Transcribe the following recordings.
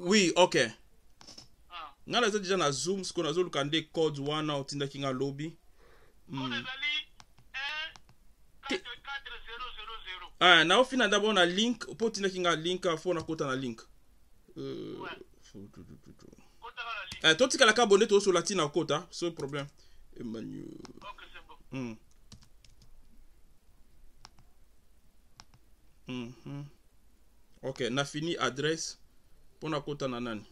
oui ok ah. nga naza deja na zoom sikoyo nazoluka nde code wana otindaki nga lobi naofi na ndambo na link mpo otindaki nga link fo nakota na link euh, eh, totikalaka bonde tozosola ntina okota so problème emmanuel Mm-hmm. ok na fini adresse mpo na kota na nani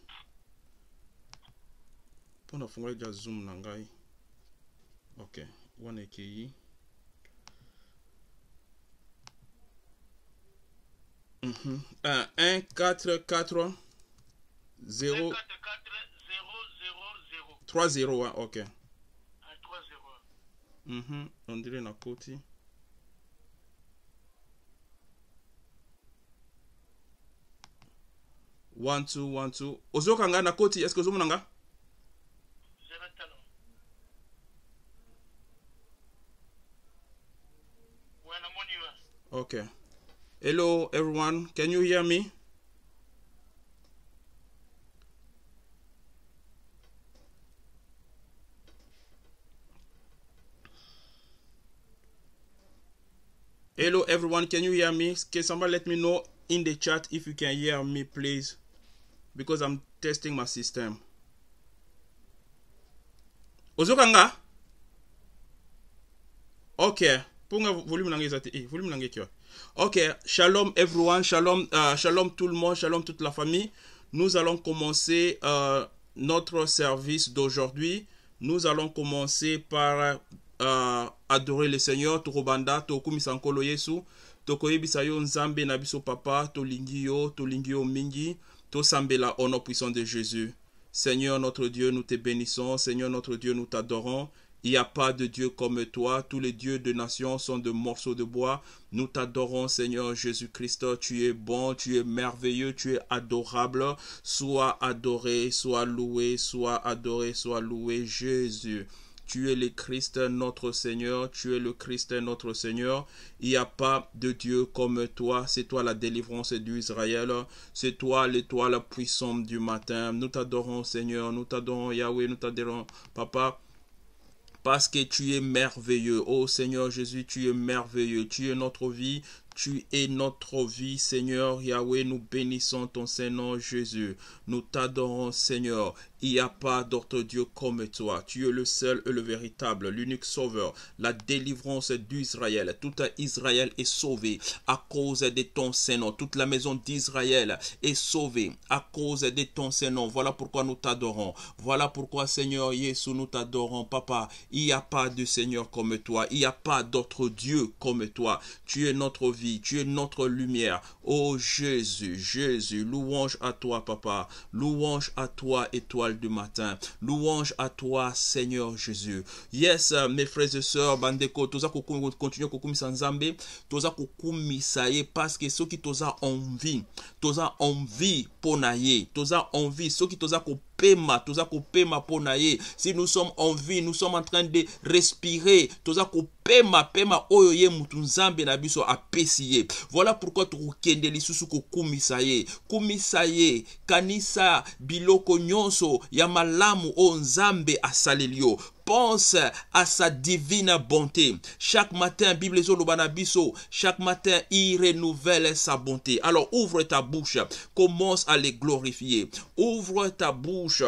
mpo na fungola ja zoom na ngai ok wana ekei mm -hmm. uh, 1 4 4 0 3 0 ok 3 0 mm -hmm. on dirait na koti one two one two Ozo ngai na koti eske ozomona nga okay hello everyone can you hear me hello everyone can you hear me can somebody let me know in the chat if you can hear me please because I'm testing my system. ozoka ok volume na ngai eh, volume shalom everyone shalom euh, shalom tout le monde shalom toute la famille nous allons commencer euh, notre service d'aujourd'hui nous allons commencer par euh, adorer le seigneur tokobanda tukumisankolo nkolo yesu tokoyebisa yo nzambe na biso papa tulingiyo, tulingiyo mingi Tosambela, au nom puissant de Jésus. Seigneur notre Dieu, nous te bénissons. Seigneur notre Dieu, nous t'adorons. Il n'y a pas de Dieu comme toi. Tous les dieux de nations sont de morceaux de bois. Nous t'adorons, Seigneur Jésus-Christ. Tu es bon, tu es merveilleux, tu es adorable. Sois adoré, sois loué, sois adoré, sois loué, Jésus. Tu es le Christ notre Seigneur, tu es le Christ notre Seigneur. Il n'y a pas de Dieu comme toi, c'est toi la délivrance d'Israël, c'est toi l'étoile puissante du matin. Nous t'adorons Seigneur, nous t'adorons Yahweh, nous t'adorons Papa parce que tu es merveilleux. Oh Seigneur Jésus, tu es merveilleux. Tu es notre vie, tu es notre vie, Seigneur Yahweh. Nous bénissons ton Saint-Nom, Jésus. Nous t'adorons, Seigneur. Il n'y a pas d'autre Dieu comme toi. Tu es le seul et le véritable, l'unique sauveur, la délivrance d'Israël. Tout Israël est sauvé à cause de ton saint Toute la maison d'Israël est sauvée à cause de ton Saint-Nom. Voilà pourquoi nous t'adorons. Voilà pourquoi, Seigneur Jésus, nous t'adorons. Papa, il n'y a pas de Seigneur comme toi. Il n'y a pas d'autre Dieu comme toi. Tu es notre vie tu es notre lumière. Oh Jésus, Jésus, louange à toi, Papa. Louange à toi, étoile du matin. Louange à toi, Seigneur Jésus. Yes, euh, mes frères et sœurs, bandeko, toza continue kokumisa toza parce que ceux qui toza envie, toza envie pour toza envie, ceux qui toza pema, toza kopema ma ye si nous sommes en vie nous sommes en train de respirer toza ko pema oyo ye mutu nzambe na biso apesi voilà pourquoi tu lisusu kokumisa ye kumisa kanisa biloko nyonso ya malamu oyo nzambe pense à sa divine bonté. Chaque matin, Bible Lobanabiso, chaque matin, il renouvelle sa bonté. Alors ouvre ta bouche, commence à les glorifier. Ouvre ta bouche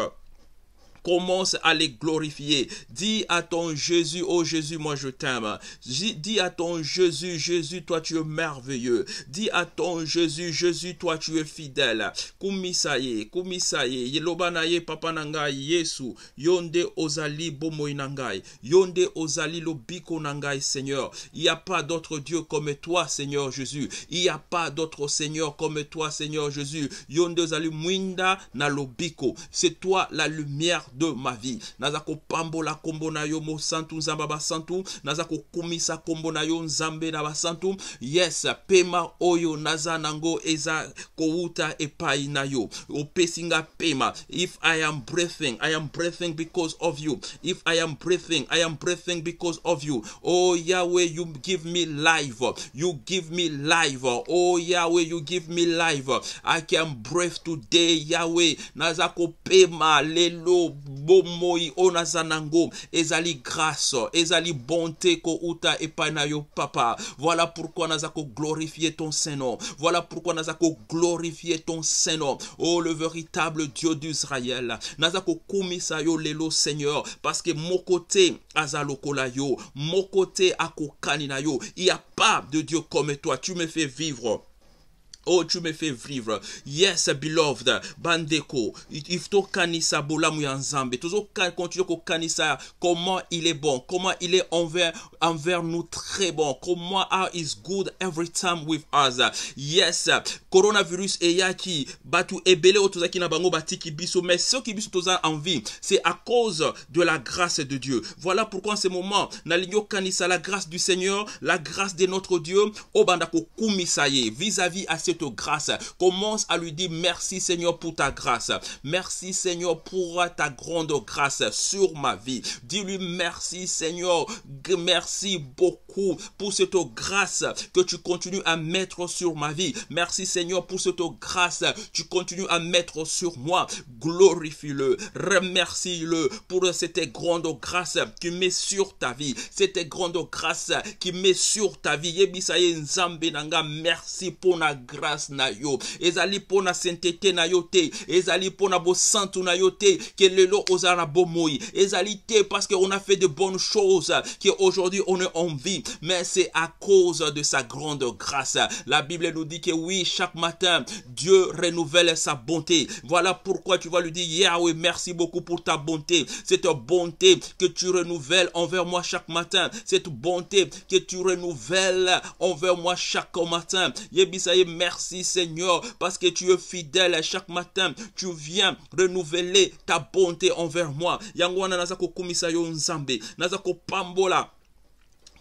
Commence à les glorifier. Dis à ton Jésus, oh Jésus, moi je t'aime. Dis à ton Jésus, Jésus, toi tu es merveilleux. Dis à ton Jésus, Jésus, toi tu es fidèle. Kumisaye, kumisaye, yelobanaye papanangai Yesu, yonde ozali bomoinangai, yonde ozali lobiko nangai Seigneur. Il n'y a pas d'autre Dieu comme toi Seigneur Jésus. Il n'y a pas d'autre Seigneur comme toi Seigneur Jésus. Yonde ozali mwinda na lobiko. C'est toi la lumière de ma vie naza kopambola kombo na yo mosantu nzambe basantu naza kokumisa kombo na yo nzambe na basantu yes pema oyo naza nango eza kowuta epai na yo opesi nga pema if i am breathing i am breathing because of you if i am breathing i am breathing because of you oh yahweh you give me life you give me life oh yahweh you give me life i can breathe today yahweh naza kopema lelo bomoi oyo naza ezali grâce ezali bonté kouta epai na yo papa voilà pourquoi naza glorifier ton Seigneur. voilà pourquoi naza glorifier ton Seigneur. oh le véritable dieu d'israël Nazako kokumisa yo lelo seigneur parce que mon côté Azalo lokola yo moko te akokani yo il n'y a pas de dieu comme toi tu me fais vivre Oh, tu me fais vivre. Yes, beloved. Bandeko. to kanisa bola ya nzambe. Toujours continue ko kanisa. Comment il est bon. Comment il est envers, envers nous très bon. Comment how is good every time with us. Yes. Coronavirus ki Batu ebele otozaki na bango batiki biso. Mais ce qui biso toza vie, c'est à cause de la grâce de Dieu. Voilà pourquoi en ce moment, naligno kanisa, la grâce du Seigneur, la grâce de notre Dieu, obanda ko kumisaye. Vis-à-vis à ce cette grâce. Commence à lui dire merci Seigneur pour ta grâce. Merci Seigneur pour ta grande grâce sur ma vie. Dis-lui merci Seigneur. Merci beaucoup pour cette grâce que tu continues à mettre sur ma vie. Merci Seigneur pour cette grâce tu continues à mettre sur moi. Glorifie-le. Remercie-le pour cette grande grâce qui met sur ta vie. Cette grande grâce qui met sur ta vie. Merci pour la grâce grâce na ezali sainteté na ezali na lelo ezali parce qu'on a fait de bonnes choses aujourd'hui on est en vie mais c'est à cause de sa grande grâce la bible nous dit que oui chaque matin dieu renouvelle sa bonté voilà pourquoi tu vas lui dire Yahweh merci beaucoup pour ta bonté cette bonté que tu renouvelles envers moi chaque matin cette bonté que tu renouvelles envers moi chaque matin merci Merci Seigneur parce que tu es fidèle chaque matin. Tu viens renouveler ta bonté envers moi. Yangwana wana naza yo nzambe. Naza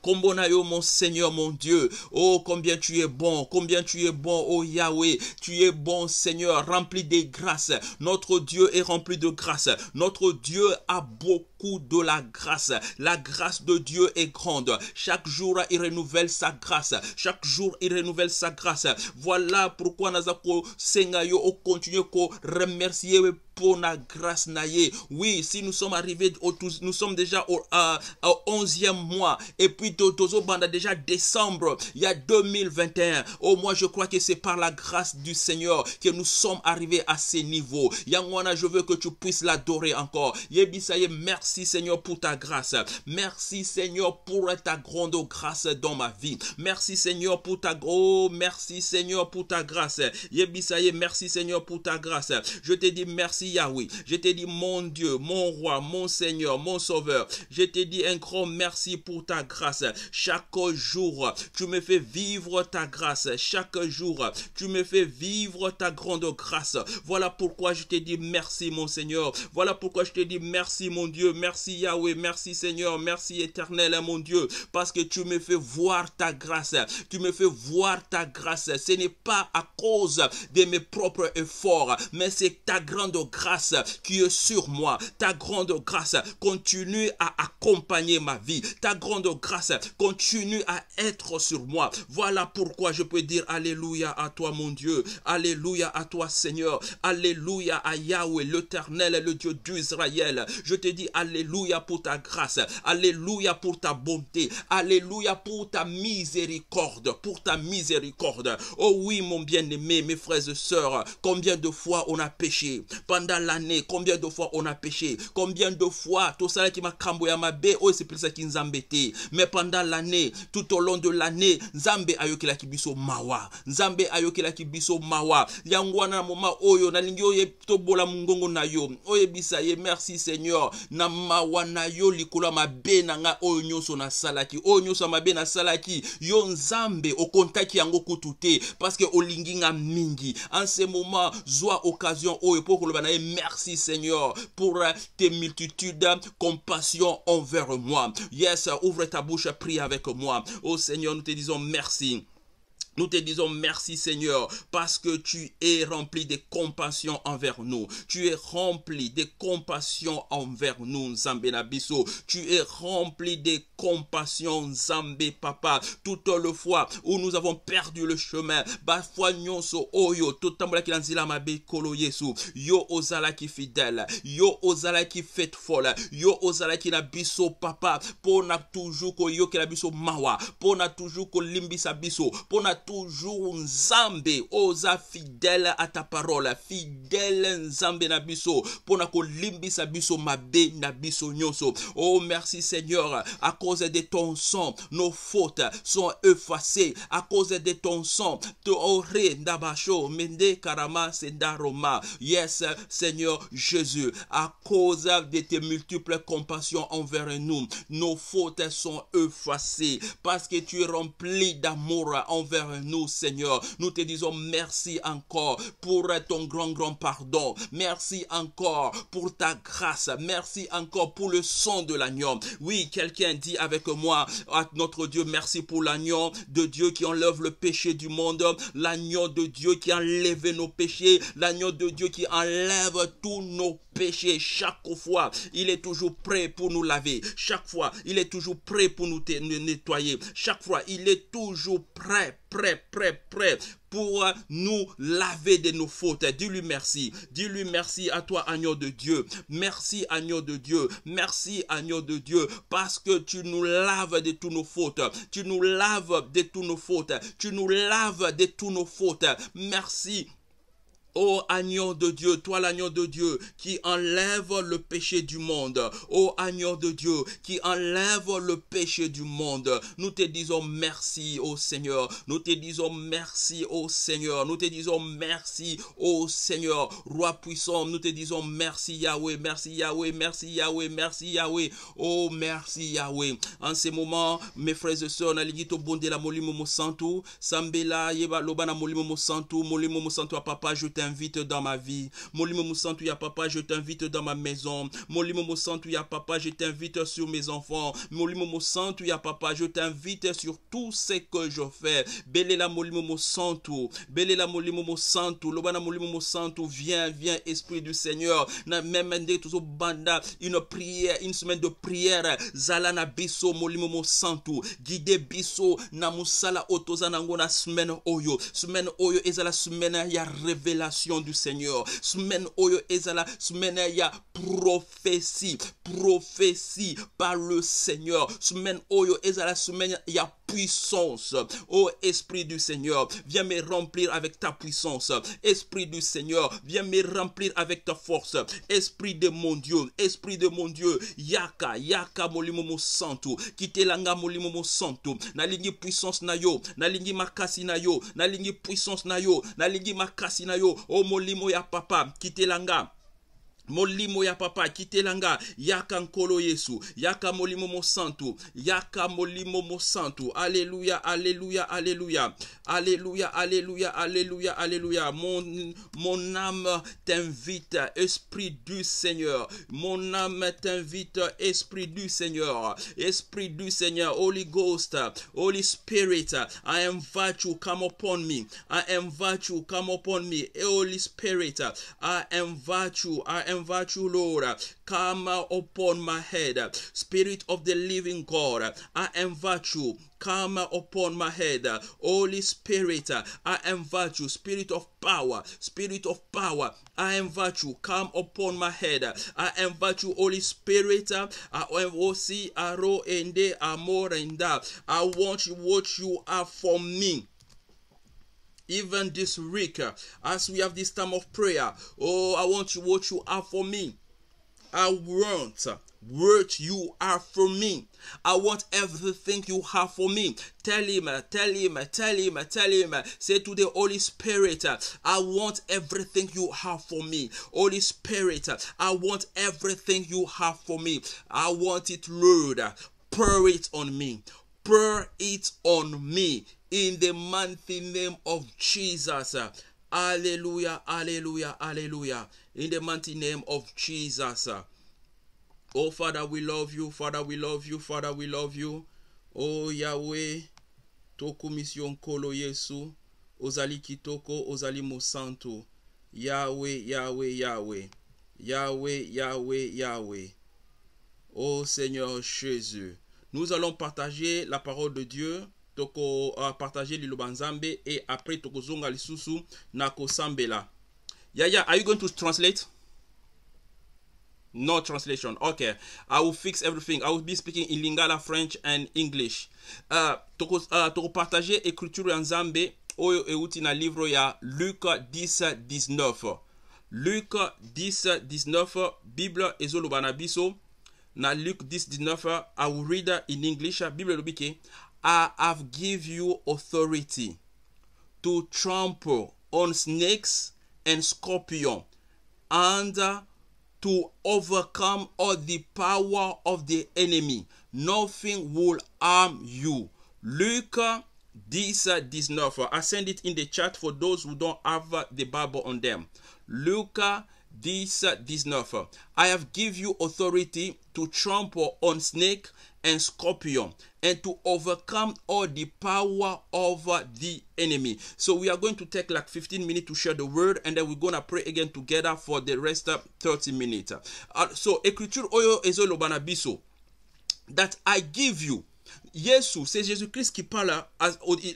Kombona yo, mon Seigneur, mon Dieu. Oh, combien tu es bon, combien tu es bon, oh Yahweh. Tu es bon, Seigneur, rempli de grâce. Notre Dieu est rempli de grâce. Notre Dieu a beaucoup de la grâce. La grâce de Dieu est grande. Chaque jour, il renouvelle sa grâce. Chaque jour, il renouvelle sa grâce. Voilà pourquoi nous Sengayo continue à remercier pour la grâce Oui, si nous sommes arrivés au nous sommes déjà au, 11e mois et puis Banda déjà décembre, il y a 2021. Oh moins, je crois que c'est par la grâce du Seigneur que nous sommes arrivés à ces niveaux. je veux que tu puisses l'adorer encore. merci Merci Seigneur pour ta grâce. Merci Seigneur pour ta grande grâce dans ma vie. Merci Seigneur pour ta oh, merci Seigneur pour ta grâce. merci Seigneur pour ta grâce. Je te dis merci Yahweh. Je te dis mon Dieu, mon roi, mon Seigneur, mon sauveur. Je te dis un grand merci pour ta grâce. Chaque jour, tu me fais vivre ta grâce. Chaque jour, tu me fais vivre ta grande grâce. Voilà pourquoi je te dis merci mon Seigneur. Voilà pourquoi je te dis merci mon Dieu. Merci Yahweh, merci Seigneur, merci Éternel, mon Dieu, parce que tu me fais voir ta grâce. Tu me fais voir ta grâce. Ce n'est pas à cause de mes propres efforts, mais c'est ta grande grâce qui est sur moi. Ta grande grâce continue à accompagner ma vie. Ta grande grâce continue à être sur moi. Voilà pourquoi je peux dire Alléluia à toi, mon Dieu. Alléluia à toi, Seigneur. Alléluia à Yahweh, l'éternel, le Dieu d'Israël. Je te dis Alléluia Alléluia pour ta grâce. Alléluia pour ta bonté. Alléluia pour ta miséricorde. Pour ta miséricorde. Oh oui, mon bien-aimé, mes frères et sœurs, combien de fois on a péché pendant l'année, combien de fois on a péché, combien de fois tout ça qui m'a à ma bé, oh c'est plus ça qui nous Mais pendant l'année, tout au long de l'année, Zambé la kibiso mawa, Zambé la kibiso mawa. Yangwana moma oyo na lingi oye tobola mungongo na yo. Oye bisaye, merci Seigneur. Na Ma na yo likolo ya mabe na salaki oyo salaki. salaki oyo nyonso Yon mabe yo nzambe contact yango mingi en ce moment zwa occasion oyo mpo koloba merci seigneur pour euh, tes multitudes compassion envers moi yes ouvre ta bouche prie avec moi oh seigneur nous te disons merci nous te disons merci Seigneur parce que tu es rempli de compassion envers nous. Tu es rempli de compassion envers nous, Tu es rempli de compassion, Zambé, papa, tout le fois où nous avons perdu le chemin, bafwa so oyo, tout totambolaki la nzela mabe kolo yesu, yo qui fidèle, yo ozalaki faithful, yo qui na biso papa, pona toujours na biso mawa, pona toujours sa biso, pona toujours Nzambe, oza fidèle à ta parole, fidèle Nzambe na biso, limbi sa biso mabe na biso nyoso. Oh merci Seigneur, à cause de ton sang, nos fautes sont effacées. À cause de ton sang, Mende Karama Sendaroma. Yes, Seigneur Jésus, à cause de tes multiples compassions envers nous, nos fautes sont effacées parce que tu es rempli d'amour envers nous, Seigneur. Nous te disons merci encore pour ton grand, grand pardon. Merci encore pour ta grâce. Merci encore pour le sang de l'agneau. Oui, quelqu'un dit avec moi. Ah, notre Dieu, merci pour l'agneau de Dieu qui enlève le péché du monde, l'agneau de Dieu qui enlève nos péchés, l'agneau de Dieu qui enlève tous nos péchés péché, chaque fois, il est toujours prêt pour nous laver. Chaque fois, il est toujours prêt pour nous, nous nettoyer. Chaque fois, il est toujours prêt, prêt, prêt, prêt pour nous laver de nos fautes. Dis-lui merci. Dis-lui merci à toi, agneau de Dieu. Merci, agneau de Dieu. Merci, agneau de Dieu, parce que tu nous laves de toutes nos fautes. Tu nous laves de toutes nos fautes. Tu nous laves de toutes nos fautes. Merci, Ô agneau de Dieu, toi l'agneau de Dieu qui enlève le péché du monde. Ô agneau de Dieu qui enlève le péché du monde. Nous te disons merci ô Seigneur. Nous te disons merci ô Seigneur. Nous te disons merci ô Seigneur. Roi puissant, nous te disons merci Yahweh, merci Yahweh, merci Yahweh, merci Yahweh. Oh merci Yahweh. En ce moment, mes frères et sœurs, naligito de la molimo santu, sambela yeba lobana molimo santu, molimo santu à papa, je t'invite dans ma vie. Molimo ya papa, je t'invite dans ma maison. Molimo ya papa, je t'invite sur mes enfants. Molimo ya papa, je t'invite sur tout ce que je fais. Belela Molimo Belé Belela Molimo Moussantu, Lobana Molimo santo. viens, viens, Esprit du Seigneur. Na même tout banda, une prière, une semaine de prière. Zalana Bisso, Molimo Moussantu, guide Bisso, Namusala ngona semaine Oyo. Semaine Oyo, et la semaine, ya révélation du Seigneur. Semaine oyo ezala, semaine ya prophétie, prophétie par le Seigneur. Semaine oyo ezala, semaine ya puissance. Ô Esprit du Seigneur, viens me remplir avec ta puissance. Esprit du Seigneur, viens me remplir avec ta force. Esprit de mon Dieu, Esprit de mon Dieu, Yaka, Yaka molimo mo santo, kitelanga molimo mo santo, nalingi puissance nayo, nalingi makasi nayo, nalingi puissance nayo, nalingi makasi nayo, o molimo ya papa, l'anga molimo ya papa kitelanga yaka nkolo yesu yaka molimo mosantu yaka molimo mosantu alléluia, alléluia Alléluia, alléluia, alléluia Alléluia, alléluia, mon, mon âme t'invite esprit du seigneur mon âme t'invite esprit du seigneur esprit du seigneur holy ghost holy spirit i invite you come upon me i invite you come upon me holy spirit i invite you i invite invite you, uh, Lord, come upon my head. Uh, Spirit of the living God, uh, I am you, come upon my head. Holy Spirit, I am you, Spirit of power, Spirit of power, I am you, Come upon my head. I am you, Holy Spirit. I am OC, oh, I want what you are for me even this week uh, as we have this time of prayer. Oh, I want you what you are for me. I want what you are for me. I want everything you have for me. Tell him, uh, tell him, uh, tell him, tell him. Say to the Holy Spirit, I want everything you have for me. Holy Spirit, I want everything you have for me. I want it, Lord. Pour it on me. Pour it on me in the mighty name of Jesus. Hallelujah, hallelujah, hallelujah. In the mighty name of Jesus. Oh, Father, we love you. Father, we love you. Father, we love you. Oh, Yahweh. Toku mission kolo Yesu. Ozali kitoko, ozali mosanto. Yahweh, Yahweh, Yahweh. Yahweh, Yahweh, Yahweh. Oh, Seigneur Jésus. Nous allons partager la parole de Dieu toko euh, partager partage et et après après tokozonga lisusu na kosambela yaya are you going to translate no translation okay i will fix everything i will be speaking in lingala french and english uh, toko uh, toko écriture en zambe oyo euti na livre ya Luc 10 19 Luc 10 19 bible et na Now, Luke this did not. I will read that in English. Bible, I have give you authority to trample on snakes and scorpions, and uh, to overcome all the power of the enemy. Nothing will harm you. Luke uh, this uh, this novel. I send it in the chat for those who don't have uh, the Bible on them. Luke this uh, this nerve. I have give you authority to trample on snake and scorpion and to overcome all the power of the enemy. So we are going to take like 15 minutes to share the word and then we're going to pray again together for the rest of 30 minutes. Uh, so, écriture oyo ezo lobanabiso that I give you Jésus, c'est Jésus-Christ qui parle. À,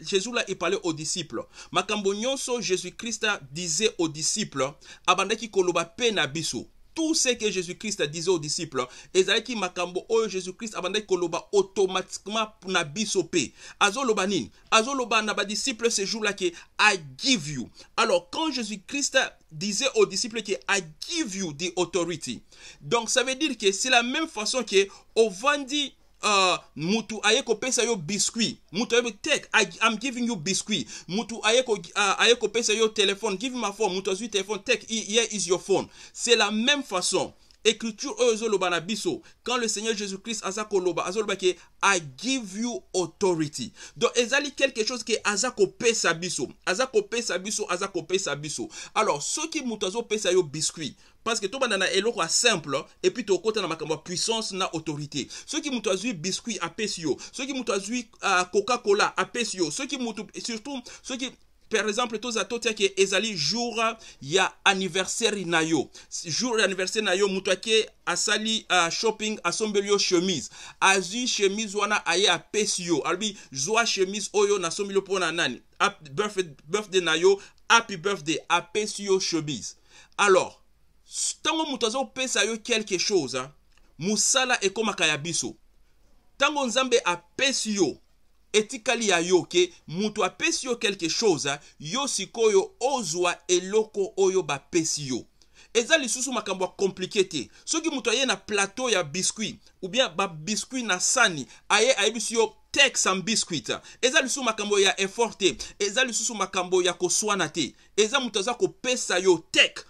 Jésus là, il parlait aux disciples. Makambo Jésus-Christ disait aux disciples, abandaki koloba pe na biso. Tout ce que Jésus-Christ disait aux disciples, ezalaki makambo oyo Jésus-Christ abandaki koloba automatiquement na biso pe. Azoloba nini? Azoloba na ba disciples ce jour-là que I give you. Alors quand Jésus-Christ disait aux disciples que I give you the authority. Donc ça veut dire que c'est la même façon que au Ovandi uh, mutu aye pesa yo biscuit mutu aye take I, i'm giving you biscuit mutu aye, ko, pesa ah, aye kopesa yo telephone give him a phone mutu azwi telephone take here is your phone c'est la même façon écriture oyo loba na biso quand le seigneur jésus-christ aza koloba azoloba ke i give you authority donc ezali quelque chose que Azako kopesa biso aza kopesa biso aza kopesa biso alors qui moto pesa yo biscuit parce que tobanda na eloko et simple to kota na makambo puissance na autorité ceux qui azwi biscuit apesi Ceux qui qui azwi uh, coca cola apesi ceux qui moto surtout qui... par exemple toza totiaki ezali jour ya anniversaire na yo jour ya anniversaire na yo moto ake asali uh, shopping asombeli yo chemise azwi chemise wana aye apesi yo alobi zwa chemise oyo nasombeli yo mpona nani birthday, birthday na yo happy birthday apesi yo chemise alors ntango moto aza kopesa yo quelque chose mosala ekómaka ya biso ntango nzambe apesi yo etikali ya yo ke moto apesi yo quelque chose yo sikoyo ozwa eloko oyo bapesi yo eza lisusu makambo ya komplike te soki moto aye na plateau ya biskuit ou bien babiskuit na sani aye ayebisi yo tex en biskuit eza lisusu makambo ya effort te eza lisusu makambo ya koswana te eza moto aza kopesa yo tek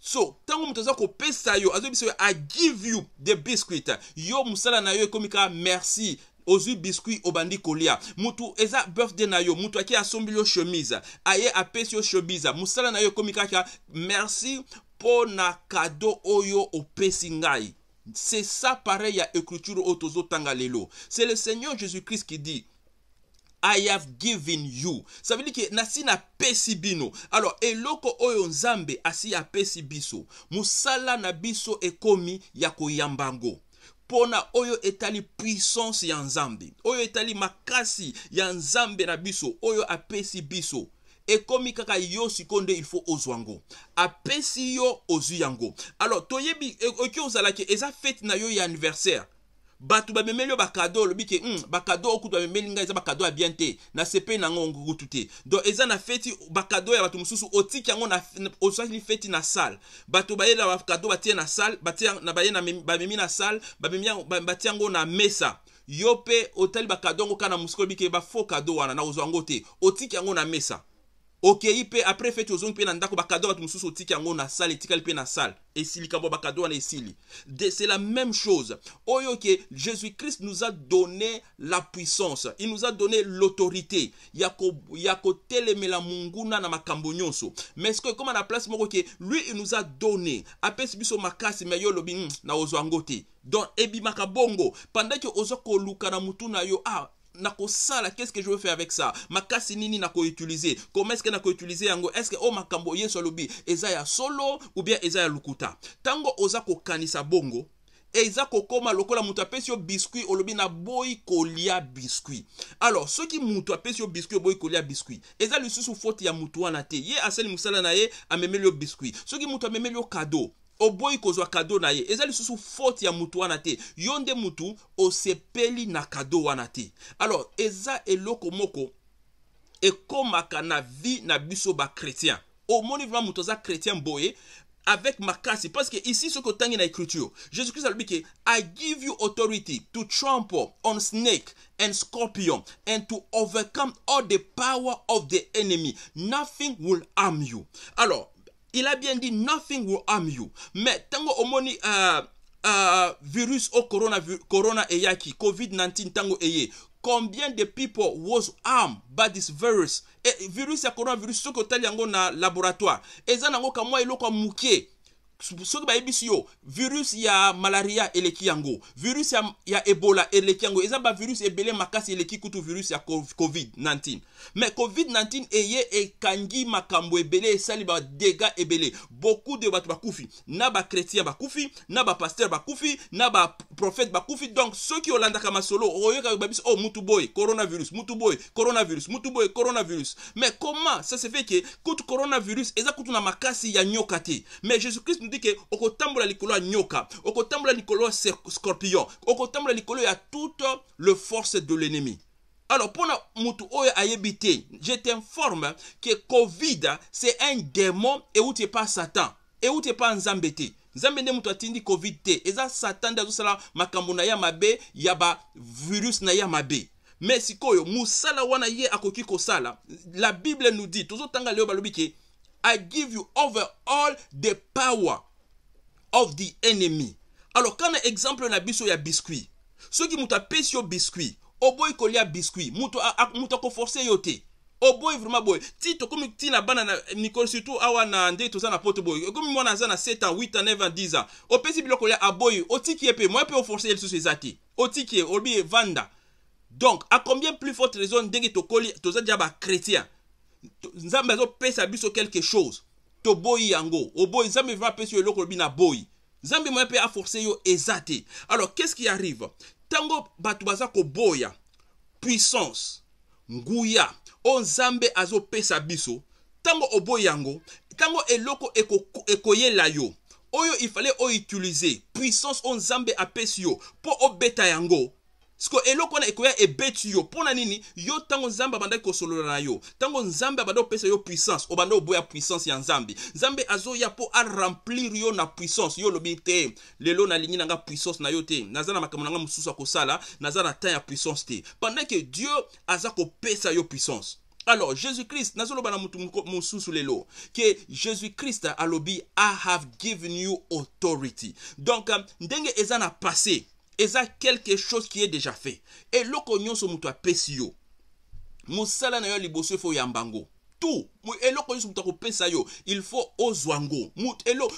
so ntango moto aza kopesa yo azoyebisa yo i give you the biscuit yo mosala na yo ekomi kaka merci ozwi biskuit obandi kolia mutu eza birthday na yo mutu ake asombeli yo chemise aye apesi yo chemise mosala na yo ekomi kaka merci mpo na kado oyo opesi ngai c'est ça pareil ya écriture oyo tozotanga lelo c'est le seigneur jésus-christ qui dit i have given you ça veut dire ke nasi napesi bino alors eloko oyo nzambe asi apesi biso mosala na biso ekomi ya koyamba ngo mpo na oyo etali puissance ya nzambe oyo etali makasi ya nzambe na biso oyo apesi biso ekomi kaka yo sikoyo nde il faut ozwa yango apesi yo ozwi yango alors toyebi okoki e, ozalaki eza fete na yo ya anniversaire bato bamemeli yo bakado olobi ke mm, bakado oyo kutu bamemeli ngai eza bakado ya bien te nasepeli na yango ngutu te donc eza na feti bakado ya bato mosusu otiki yango osali feti na sale bato bayela bakado batie na sale baye bamemi na sale batie yango na mesa yo mpe otali bakado yango kaka na mosiki olobi ke bafo kado wana na kozwa yango te otiki yango na mesa okei mpe apres feti ozongi mpe na ndako bakado bato mosusu otiki yango na sale etikali mpe na sale esili kambo bakado wana sili c'est la même chose oyo ke jésus-christ nous a donné la puissance il nous a donné l'autorité ya kotelemela monguna na makambo nyonso mais ceque koma na place moko ke lui il nous a donné apesi biso makasi me yo olobi hmm, na ozwa yango te donc ebimaka bongo pendant que oza koluka na motu na yo a ah, nakosala qu'est ce que je veux faire avec ça makasi nini nakoutilize koma estce nakoutilize yango estce oyo oh, makambo yesu alobi eza ya solo ou bien eza ya lokuta ntango oza kokanisa bongo eza kokoma lokola moto apesi yo biskuit olobi naboyi kolia biskuit alors soki moto apesi yo biskuit oboyi kolia biskuit eza lisusu foti ya motu wana te ye asali mosala na ye amemeli yo biskuit soki moto amemeli yo kado oboyi kozwa kado na ye ezali lisusu faute ya mutu wana te Yonde mutu osepeli na kado wana te alors eza eloko moko ekomaka na vi na biso chrétien omoni vraiment moto za chrétien boye avec makasi parce que ici que Tangi na écriture jésus-christ dit que i give you authority to trample on snake and scorpion and to overcome all the power of the enemy nothing will harm you alors il a bien dit nothing will harm you me ntango omoni uh, uh, virus o corona, corona eyaki covid-19 ntango eye combien de people was armed by this virus e, virus ya coronavirus soki otali yango na laboratoire eza nango kamwa eloko ya moke soki bayebi biso yo virus ya malaria eleki yango virus ya, ya ebola eleki yango eza bavirus ebele makasi eleki kutu virus ya covid-19 me covid-19 eye ekangi makambo ebele esali badega ebele beaucoup de bato bakufi na bakretien bakufi na bapaster bakufi na baprofete bakufi donc soki olandaka masolo oyokaka babiso o oh, mutu boye coronavirus mutu boye coronavirus mutu boye coronavirus mais comment ça se fait ke kutu coronavirus eza kutu na makasi ya nyoka te mais jésus christ ke okotambola likolo ya nyoka okotambola likolo ya scorpion okotambola likolo ya toute le force de l'ennemi alors pour mutu oyo ayebi te je t'informe que covid c'est un démon et euti pas satan euti pas nzambe te nzambe nde moto atindi covid te eza satan nde azosala makambo na ye ya mabe ya virus na ye ya mabe mais sikoyo mosala wana ye akoki kosala la bible nous dit tozotanga leo balobi ke I give you over all the power of the enemy. Alors kana exemple na biso ya biscuit. Soki mutu apesi yo biscuit, oboyi kolia biscuit, mutu mutu akoforce yo te. oboyi vraiment boye ti tokomi ti na bana na mikolo surtout awa na nde toza na poto boye okomi mwana aza na 7 ans 8 ans 9 ans 10 ans opesi biloko lia aboyi otiki ye mpe moya mpe oforce ye lisusu eza te otiki ye olobi evanda donc a combien plus forte raison ndenge tokoli toza dia bachrétien nzambe azopesa biso quelque chose toboyi yango Oboi, nzambe va pesa yo eloko olobi na boyi nzambe moya mpe aforce yo eza alors qu'est-ce qui arrive Tango bato ko boya. puissance nguya On oh, nzambe azopesa biso Tango oboyi yango ntango eloko ekoyela yo oyo ifale oyo utiliser puissance oyo oh, nzambe apesi yo mpo obeta yango siko eloko wana ekoya ebeti yo mpo nini yo ntango nzambe abandaki kosolola na yo ntango nzambe abandi kopesa yo puissance obandi boya puissance ya nzambe nzambe azoya mpo remplir yo na puissance yo olobi te lelo nalingi na nga puissance na yo te naza na makambo na nga mosusu ya naza na ya puissance te pendant ke dieu aza kopesa yo puissance alors jésus-christ nazoloba na motu mosusu lelo ke jésus-christ alobi i have given you authority donc ndenge ezana na passé eza quelque chose qui est déjà fait eloko nyonso moto apesi yo mosala na yo liboso efo oyamba yango tu eloko nyonso moto akopesa yo il faut ozwa ngo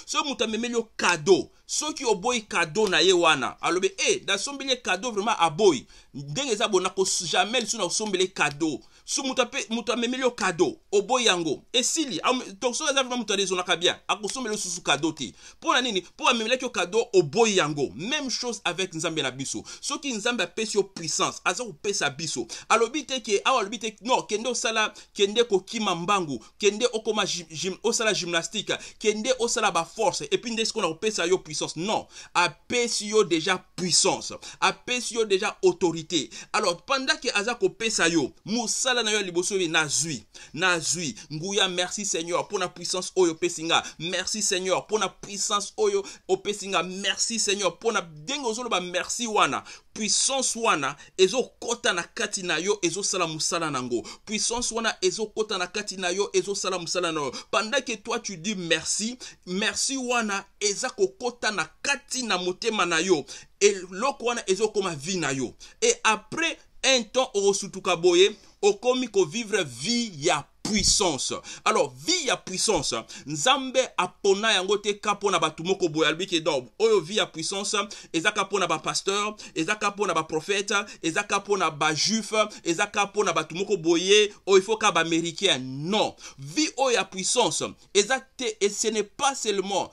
soki moto amemeli yo kado soki oboyi kado na ye wana alobi e eh, nasombeli ye kado vraiment aboyi ndenge eza bo nako jamais lisu nakosombeli ye kado so moto ape moto amemeli yo kado oboyi yango esili donc soki aza vraimen moto adezonaka bien akosomela lisusu kado te mpo na nini mpo amemelaki yo kado oboyi yango même chose avec nzambe na biso soki nzambe apesi yo puissance aza kopesa biso alobi te ke awa alobi te non kende osala kende kokima mbangu kende okoma jim, osala gymnastique kende osala baforce epui nde sikona kopesa yo puissance non apesi yo deja puissance apesi yo deja autorité alors pendant ke aza kopesa yo mosala misala na yo ya liboso oyo e nazwi nazwi nguya merci seigneur mpo na puissance oyo opesi nga merci seigneur mpo na puissance oyo opesi nga merci seigneur mpo na ndenge ozoloba merci wana puissance wana ezokɔta na kati na yo ezosala mosala nango puissance wana ezokɔta na kati na yo ezosala mosala na yo pendant ke toi tu dis merci merci wana eza kokɔta na kati na motema na yo eloko wana ezokoma vie na yo e après un temps okosutuka boye okomi vivre vie ya puissance alors vie ya puissance nzambe apona yango te kapona ba tumoko moko boye alobiki edon oyo vie ya puissance eza ka ba pasteur. eza ka ba prophète. eza ka ba juif. eza ka batumoko moko boye oyo faut ka américain non vie oyo ya puissance eza te et ce n'est pas seulement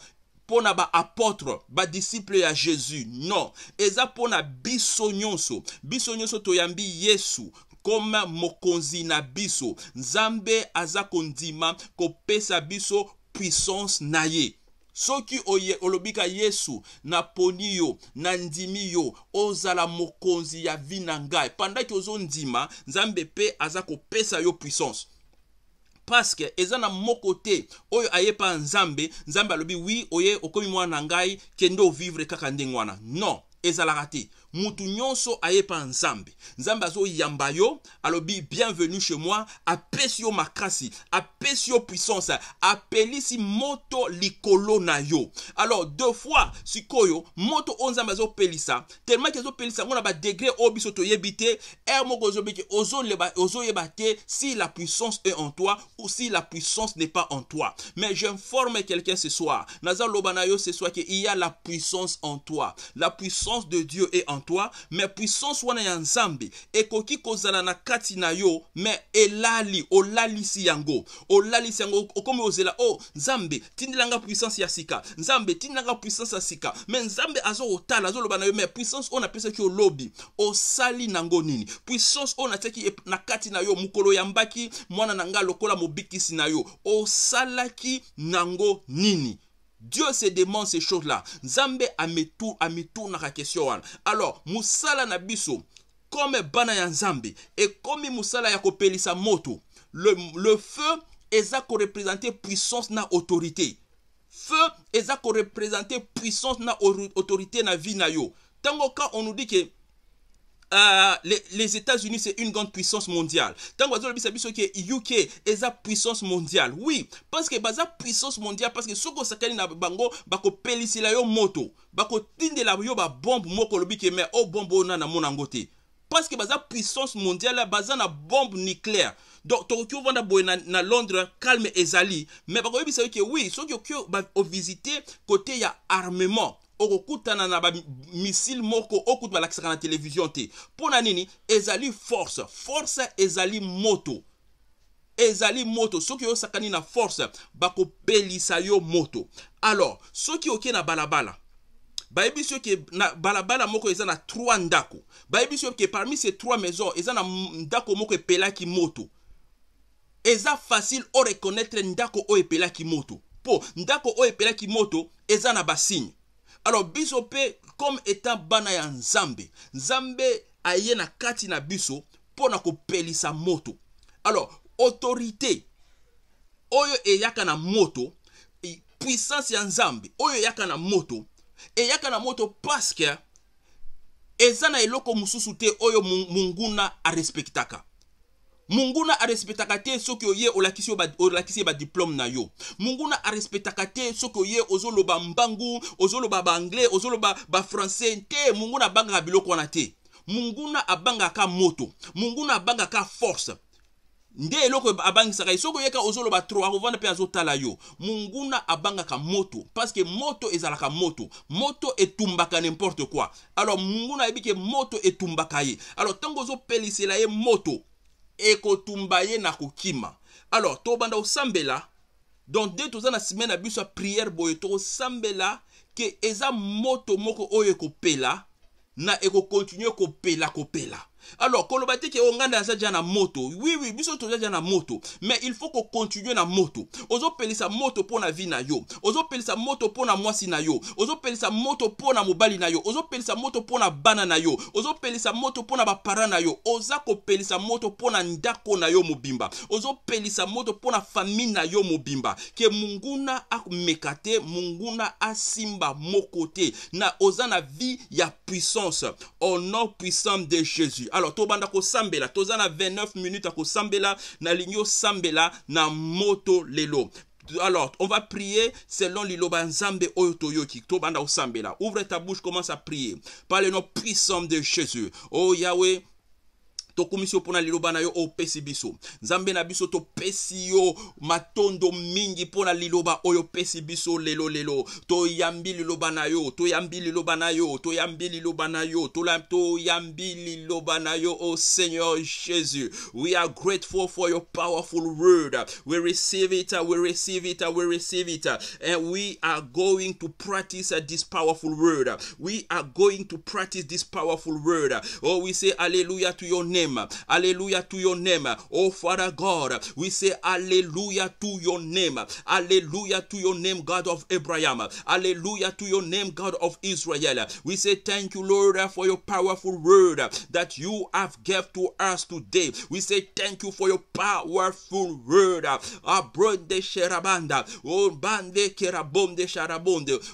apôtre, disciple disciple ya jésus non eza pona biso nyonso biso nyonso toyambi yesu koma mokonzi na biso nzambe aza kondima kopesa biso puissance na ye soki olobi ka yesu naponi yo nandimi yo ozala mokonzi ya vi na ngai pandaki ozondima nzambe mpe aza kopesa yo puissance paske eza na moko te oyo ayepa nzambe nzambe alobi wi oye okomi mwana na ngai kende ovivre kaka ndenge wana non ezalaka te mutu nyonso ayepa nzambe nzambe azoyamba yo alobi bienvenue chez moi A yo makasi A pesio puissance apelisi moto likolo na yo alors deux fois si koyo, moto oyo nzambe azopelisa telemaki azopelisa yango na badegre oyo biso toyebi te r moko ozobiki ozoyeba te si la puissance est en toi ou si la puissance n'est pas en toi mais j'informe quelqu'un ce soir naza loba yo ce soir qu'il y a la puissance en toi la puissance de dieu est en toi toi me puissance wana ya nzambe ekoki kozala na kati na yo me elali olalisi yango olalisi yango okomi ozela o oh, nzambe tindelanga puissance ya sika nzambe tindelanga puissance ya sika me nzambe azokotala azoloba na yo me puissance oyo napesaki olobi osali nango nini puissance oyo natiaki na kati na yo mokolo yambaki mwana na ngai lokola mobikisi na yo osalaki nango nini dieu se demande ces choses-là nzambe tout na question. alors Moussala na biso comme bana ya et comme Moussala ya sa moto le, est feu ko représenter puissance na autorité feu est-ce ko représenté? puissance na autorité na vie na yo Tango quand on nous dit que euh, les, États-Unis c'est une grande puissance mondiale ntango azolobisa biso ke uk une puissance mondiale oui parce que baza puissance mondiale parceke que osakani na bango bakopelisela yo moto bah, la yo ba bombe mokolo ke mai o oh, bombe oyo oh, na monangote. parce que parceke baza puissance mondiale baza na bombe nucléaire donc tokoki ovanda boye na, londres calme ezali Mais bako, yo que oui soki okoki bah, ovisite côté ya armement okokutana na bamisile moko okutu balakisaka na televizio te mpo na nini ezali force force ezali moto ezali moto soki oyosakani na force bakopelisa yo moto alors soki okie na balabala bayebi so ke na balabala moko eza na 3 ndako bayebi so ke parmi ces 3 maisons eza na ndako moko epelaki moto eza facile oreconnaitre ndako oyo epelaki moto mpo ndako oyo epelaki moto eza na basigne alors biso mpe comme étant bana ya nzambe nzambe aye na kati na biso mpo na kopelisa moto alors autorité oyo eyaka na moto puissance ya nzambe oyo eyaka na moto eyaka na moto parceke eza na eloko mosusu te oyo munguna arespectaka munguna arespectaka te soki oye olakisi ye olakisi ba diplôme na yo munguna arespectaka te soki oye ozoloba mbangu ozoloba baanglais ozoloba bafrançais te munguna abangaka biloko wana te munguna abangaka moto munguna abangaka force nde eloko abangisaka ye soki oyeka ozoloba tro akovanda mpe azotala yo monguna abangaka moto parceke moto ezalaka moto moto etumbaka nimporte kua alors monguna ayebi ke moto etumbaka ye alors ntango ozopelisela ye moto ekotumba ye na kokima alors tobanda kosambela donc nde toza na semaine na biso ya priere boye tokosambela ke eza moto moko oyo ekopela na ekokontinue kopela kopela alors koloba te ke o ngai nde aza dia na moto wiwi oui, biso toza dia na moto mais il faut kokontinue na moto ozopelisa moto mpo na vie na yo ozopelisa moto mpo na mwasi na yo ozopelisa moto mpo na mobali na yo ozopelisa moto mpo na bana na yo ozopelisa moto mpo na bapara na yo oza kopelisa moto mpo na ndako na yo mobimba ozopelisa moto mpo na famille na yo mobimba ke monguna ameka te monguna asimba moko te na oza na vie ya puissance au nom puissant de jésus alors tobanda Sambela, tozana na 29 minutes ko Sambela, na lingi sambela. na moto lelo alors on va prier selon liloba nzambe oyo toyoki tobanda Sambela. ouvre ta bouche commence à prier Parle le nom puissant de jésus oh yahweh tokomisi mpona lelo bana yo opesi biso nzambe na biso topesi yo matondo mingi mpona liloba oyo opesi biso lelo lelo toyambi liloba na yo toyambi liloba na yo toyambi liloba na yo toyambi liloba na yo o oh seigneur jésus we are grateful for your powerful word we receive it we receive it we receive it and we are going to practice uh, this powerful word we are going to practice this powerful word oh we say hallelujah to your name name. Hallelujah to your name. Oh Father God, we say hallelujah to your name. Hallelujah to your name, God of Abraham. Hallelujah to your name, God of Israel. We say thank you, Lord, for your powerful word that you have given to us today. We say thank you for your powerful word. Abrode Sherabanda. Oh Bande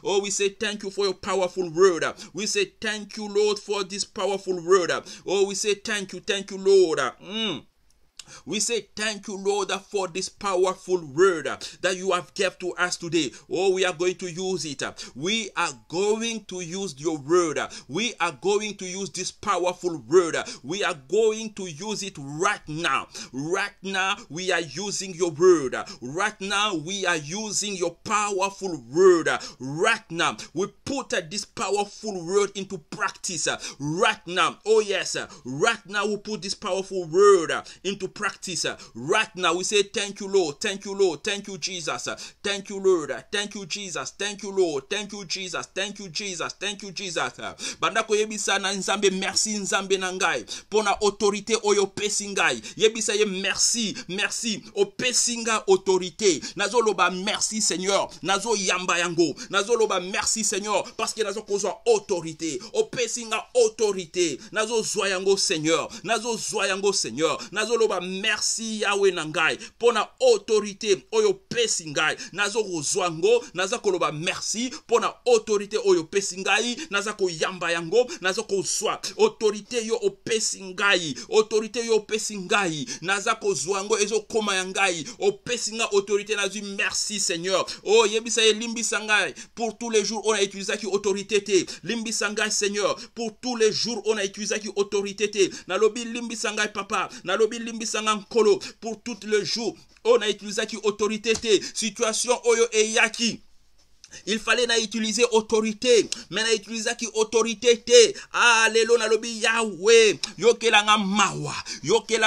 Oh, we say thank you for your powerful word. We say thank you, Lord, for this powerful word. Oh, we say thank you, thank thank you, Lord. Mm. Hum. We say thank you, Lord, for this powerful word that you have given to us today. Oh, we are going to use it. We are going to use your word. We are going to use this powerful word. We are going to use it right now. Right now, we are using your word. Right now, we are using your powerful word. Right now, we put this powerful word into practice. Right now, oh yes, right now, we put this powerful word into practice practice right now. We say, Thank you, Lord. Thank you, Lord. Thank you, Jesus. Thank you, Lord. Thank you, Jesus. Thank you, Lord. Thank you, Jesus. Thank you, Jesus. Thank you, Jesus. Banda koyebisa na nzambe merci nzambe nangai. Pona autorité oyo opesi yebisa ye merci merci opesi ngai autorité nazoloba merci seigneur Nazo yamba yango Nazo loba merci seigneur parce que nazo nazokozwa autorité opesi nga autorité nazozwa yango seigneur nazozwa yango seigneur Nazo loba merci yawe na ngai mpona autorité oyo opesi ngai naza kozwa yango naza koloba merci mpona autorité oyo opesi ngai naza koyamba yango naza kozwa autorité yo opesi ngai autorité yo opesi ngai naza kozwa yango ezokoma ya ngai opesi ngai autorité nazwi merci seigneur oyebisa oh, ye limbisa ngai pour tous les jours oyo na utilisaki autorité te limbisa ngai seigneur pour tous les jours oyo na utilisaki autorité te nalobi limbisa ngai papa nalobi limbisa pour tout le jour on a qui autorité situation oyo eyaki il fallait na utiliser autorité mais na qui autorité te ah lelo Yahweh yo nga mawa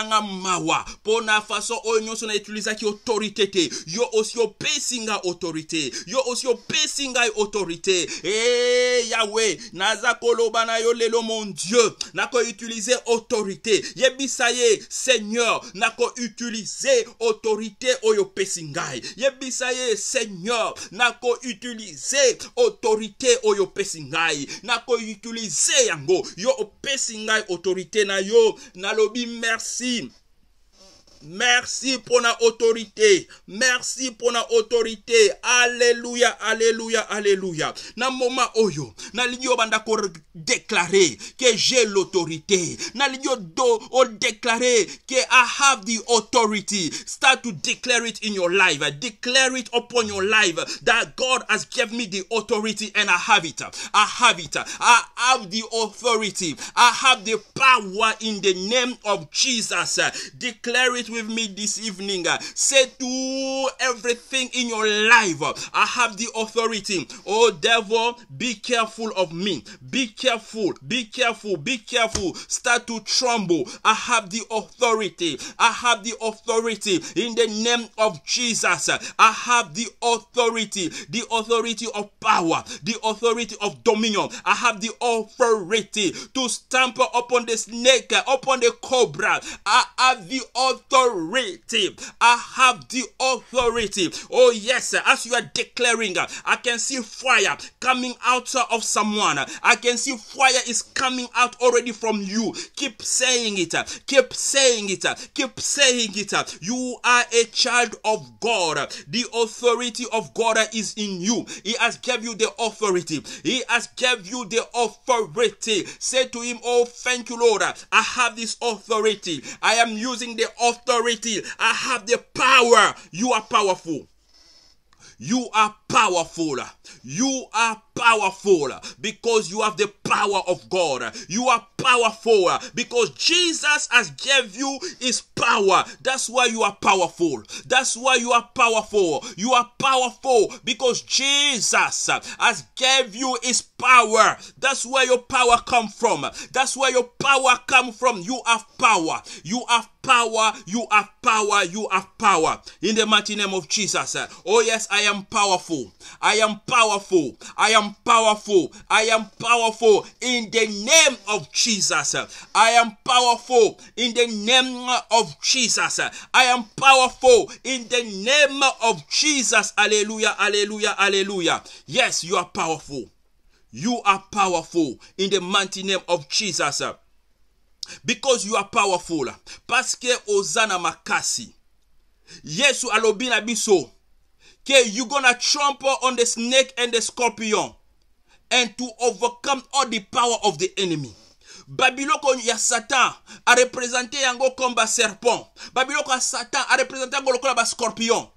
nga mawa po na façon oyo na na qui autorité te yo aussi o pesinga autorité yo aussi o pesinga autorité eh Yahweh naza koloba yo lelo mon dieu na utiliser autorité seigneur. Na seigneur utiliser autorité oyo yo ngai yebisa ye seigneur nakoutilize koutilize otorite oyo opesi ngai nakoutilize yango yo opesi ngai otorite na yo nalobi merci Merci pour la autorité. Merci pour la autorité. Alléluia, alléluia, alléluia. Na moma oyo, na ligyo banda déclarer que j'ai l'autorité. Na ligyo do o déclarer que I have the authority. Start to declare it in your life. Declare it upon your life that God has given me the authority and I have it. I have it. I have the authority. I have the power in the name of Jesus. Declare it with me this evening. Uh, say to everything in your life, uh, I have the authority. Oh, devil, be careful of me. Be careful. Be careful. Be careful. Start to tremble. I have the authority. I have the authority in the name of Jesus. I have the authority. The authority of power. The authority of dominion. I have the authority to stamp upon the snake, upon the cobra. I have the authority authority. I have the authority. Oh, yes, as you are declaring, I can see fire coming out of someone. I can see fire is coming out already from you. Keep saying it. Keep saying it. Keep saying it. You are a child of God. The authority of God is in you. He has given you the authority. He has given you the authority. Say to him, Oh, thank you, Lord. I have this authority. I am using the authority authority. I have the power. You are powerful. You are powerful. You are powerful because you have the power of God. You are powerful because Jesus has gave you his power. That's why you are powerful. That's why you are powerful. You are powerful because Jesus has gave you his power. That's where your power come from. That's where your power come from. You have power. You have power, you have power, you have power. In the mighty name of Jesus. Oh yes, I am powerful. I am powerful. I am powerful. I am powerful in the name of Jesus. I am powerful in the name of Jesus. I am powerful in the name of Jesus. Hallelujah, hallelujah, hallelujah. Yes, you are powerful. You are powerful in the mighty name of Jesus. Because you are powerful. Parce que ozana makasi. Yesu alobina na biso Okay, you're gonna trample on the snake and the scorpion and to overcome all the power of the enemy. babiloko ya satan arepresente yango comme baserpent babiloko ya satan arepresente yango lokola bascorpion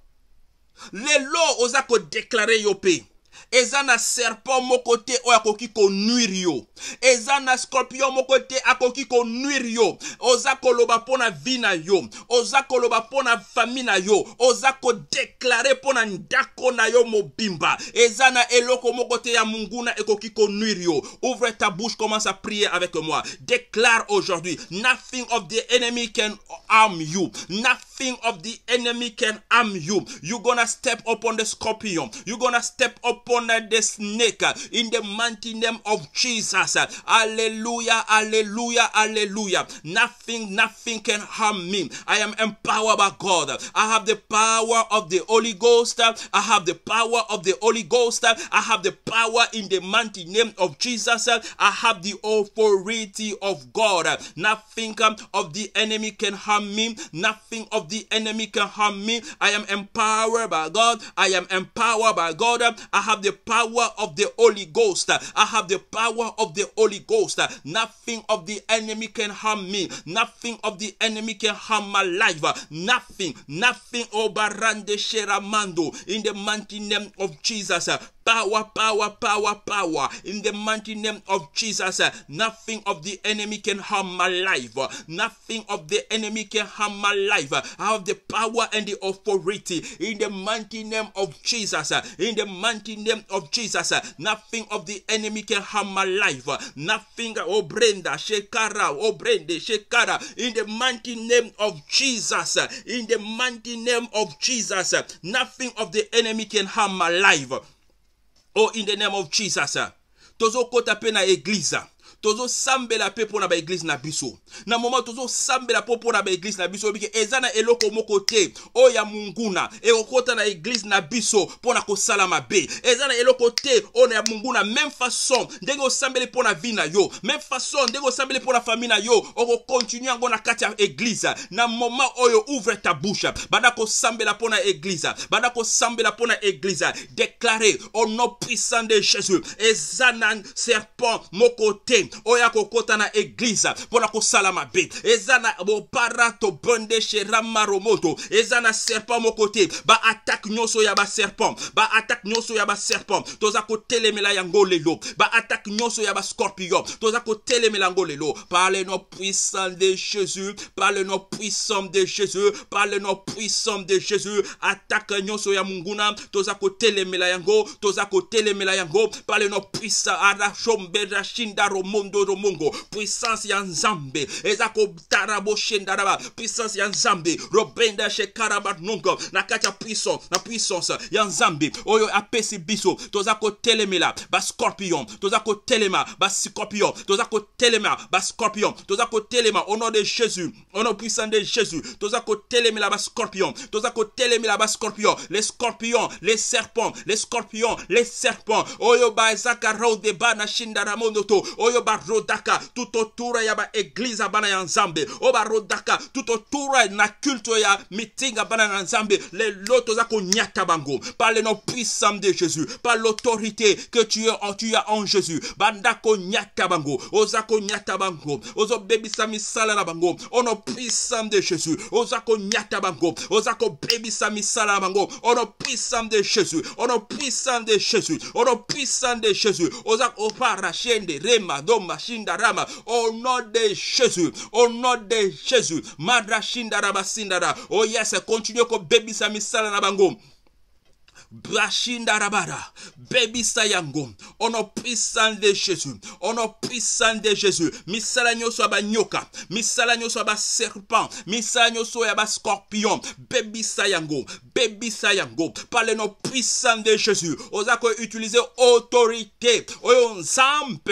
lelo oza kodeklare yo mpe eza na serpent moko te oyo akoki konuire yo eza na scorpion moko te akoki konuire yo oza koloba mpo na vi na yo oza koloba mpo na fami na yo oza kodeklare mpo na ndako na yo mobimba eza na eloko moko te ya monguna ekoki konuire yo ouvre ta bouche commence à prier avec moi déclare aujourd'hui nothing of the enemy can harm you nothing nothing of the enemy can harm you. You're gonna step upon the scorpion. You're gonna step upon uh, the snake uh, in the mighty name of Jesus. Hallelujah, hallelujah, hallelujah. Nothing, nothing can harm me. I am empowered by God. I have the power of the Holy Ghost. I have the power of the Holy Ghost. I have the power in the mighty name of Jesus. I have the authority of God. Nothing um, of the enemy can harm me. Nothing of the enemy can harm me. I am empowered by God. I am empowered by God. I have the power of the Holy Ghost. I have the power of the Holy Ghost. Nothing of the enemy can harm me. Nothing of the enemy can harm my life. Nothing, nothing, Obarande Sheramando, in the mighty name of Jesus. Power, power, power, power. In the mighty name of Jesus, uh, nothing of the enemy can harm my life. Uh, nothing of the enemy can harm my life. Uh, I have the power and the authority. In the mighty name of Jesus, in the mighty name of Jesus, nothing of the enemy can harm my life. Nothing, oh Brenda, Shekara, oh Brenda, Shekara, in the mighty name of Jesus, in the mighty name of Jesus, nothing of the enemy can harm my life. oh in the name of jesus ah. tozokɔta mpe na eglize ah. tozosambela mpe mpona baeglize na biso na moma tozosambela mpo mpona baeglize na biso obiki eza na eloko moko te oyo ya monguna ekokota na eglize na biso mpona kosala mabe eza na eloko te oyo ya monguna meme façon ndenge osambeli mpo na vie na yo meme façon ndenge osambeli mpo na famille na yo okokontinue yango na kati ya eglize na moma oyo ouvre ta bouche banda kosambela mpo na eglize banda kosambela mpo na eglize déclare au nom puissant de jésus eza na serpent moko te oya kokɔta na eglize mpona kosala mabe eza na bobara tobonde sherama romoto eza na serpent moko te baatake nyonso ba baserpent baatake nyonso ya baserpent toza kotelemela yango lelo baatake nyonso ya scorpion, toza kotelemela yango lelo par le nom puissant de jésus par le nom puissant de jésus par le nom puissant de jésus atake nyonso ya munguna, toza kotelemela yango toza kotelemela yango par le nom puissant arashombera romo mondoro mungu puissance ya nzambe eza raba, puissance ya nzambe robenda Nongo na kacha ya puissance na puissance ya nzambe oyo apesi biso toza kotelemela Scorpion, toza kotelema Scorpion, toza bas Scorpion, toza kotelema au nom de jésus au nom puissant de jésus toza kotelemela Scorpion, toza bas Scorpion, les scorpions les serpents les scorpions les serpents oyo ba raude de ba na to oyo tout tutotura ya église bana ya nzambe obarodaka tutotura na culte ya mitinga bana ya nzambe les toza koniata bango par le nom puissant de jésus par l'autorité que tu, as en jésus banda koniata bango oza koniata bango ozobebisa misala na bango puissant de jésus oza koniata bango oza sami misala na bango on puissant de jésus ono nom puissant de jésus on a puissant de jésus oza de remado Yoma Shindarama, au nom de Jésus, au nom de Jésus, Madra Shindarama Sindara, oh yes, continue ko baby Sami Salanabango. Rabara, Baby Sayango, on nom puissant de Jésus, on nom puissant de Jésus, Misalanyo soit nyoka. Missalagno soit serpent, Misalagno soit scorpion, Baby Sayango, Baby Sayango, par le nom puissant de Jésus, Osako utiliser autorité, Oyo Nzampe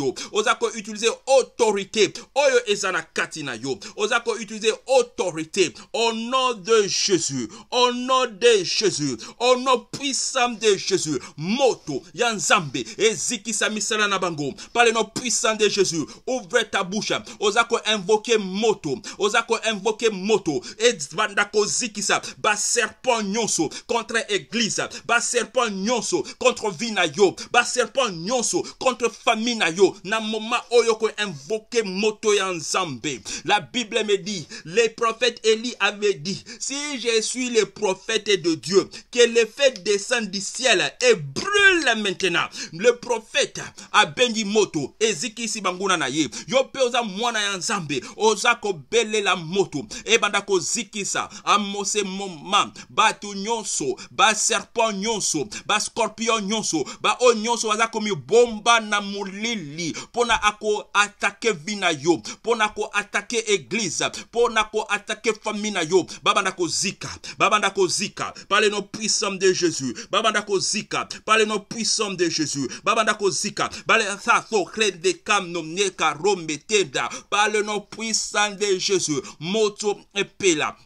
aux Osako utiliser autorité, Oyo Ezana Katina yo, Osako utiliser autorité, au nom de Jésus, au nom de Jésus, au nom puissant de Jésus, Moto, Yanzambe, et Misala Nabango, par le nom puissant de Jésus, ouvre ta bouche, Osako invoquer Moto, Osako invoquer Moto, et Vandako Zikisa, bas serpent nyonso, contre église, bas serpent nyonso, contre vinayo, bas serpent nyonso, contre famille yo, na moma oyoko invoquer Moto Yanzambe. La Bible me dit, les prophètes Élie avait dit, si je suis le prophète de Dieu, que le feu descende du ciel et brûle maintenant. Le prophète A béni moto si banguna na ye yo Yanzambi, oza mwana ya nzambe bele la moto ziki e zikisa. amose moma tu nyonso serpon nyonso scorpion nyonso o nyonso mi bomba na molili Pona ako attake vina yo Pona ako attake église. Pona koatake Baba famina yo babanda zika. Zika, pale paleno puissant de Jésus. Babanda kozika, par le nom puissant de Jésus. Babanda kozika, par le sasso de kam nomne par le nom puissant de Jésus. Moto epela